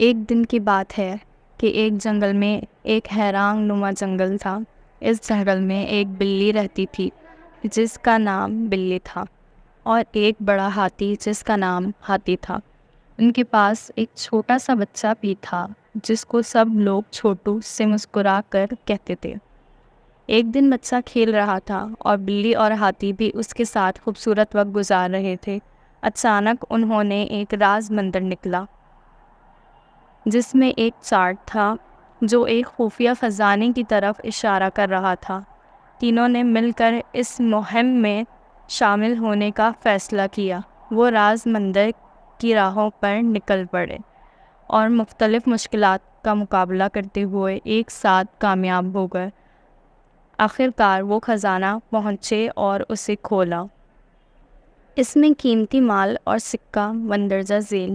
एक दिन की बात है कि एक जंगल में एक हैरान नुमा जंगल था इस जंगल में एक बिल्ली रहती थी जिसका नाम बिल्ली था और एक बड़ा हाथी जिसका नाम हाथी था उनके पास एक छोटा सा बच्चा भी था जिसको सब लोग छोटू से मुस्कुरा कर कहते थे एक दिन बच्चा खेल रहा था और बिल्ली और हाथी भी उसके साथ खूबसूरत वक्त गुजार रहे थे अचानक उन्होंने एक राज मंदिर निकला जिसमें एक चार्ट था जो एक खुफिया ख़जाने की तरफ इशारा कर रहा था तीनों ने मिलकर इस मुहिम में शामिल होने का फ़ैसला किया वो राज मंदिर की राहों पर निकल पड़े और मुख्तलिफ़ मुश्किल का मुकाबला करते हुए एक साथ कामयाब हो गए आखिरकार वो ख़जाना पहुँचे और उसे खोला इसमें कीमती माल और सिक्का मंदरजा जेल